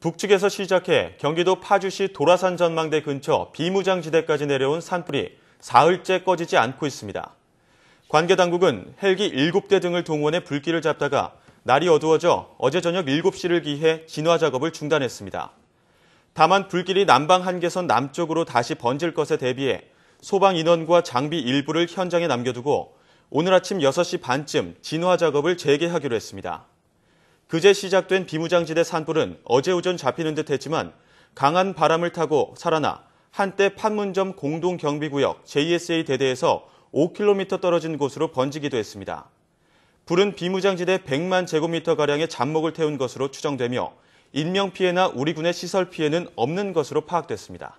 북측에서 시작해 경기도 파주시 도라산 전망대 근처 비무장지대까지 내려온 산불이 사흘째 꺼지지 않고 있습니다. 관계 당국은 헬기 7대 등을 동원해 불길을 잡다가 날이 어두워져 어제 저녁 7시를 기해 진화 작업을 중단했습니다. 다만 불길이 남방 한계선 남쪽으로 다시 번질 것에 대비해 소방 인원과 장비 일부를 현장에 남겨두고 오늘 아침 6시 반쯤 진화 작업을 재개하기로 했습니다. 그제 시작된 비무장지대 산불은 어제 오전 잡히는 듯 했지만 강한 바람을 타고 살아나 한때 판문점 공동경비구역 JSA 대대에서 5km 떨어진 곳으로 번지기도 했습니다. 불은 비무장지대 100만 제곱미터가량의 잔목을 태운 것으로 추정되며 인명피해나 우리 군의 시설 피해는 없는 것으로 파악됐습니다.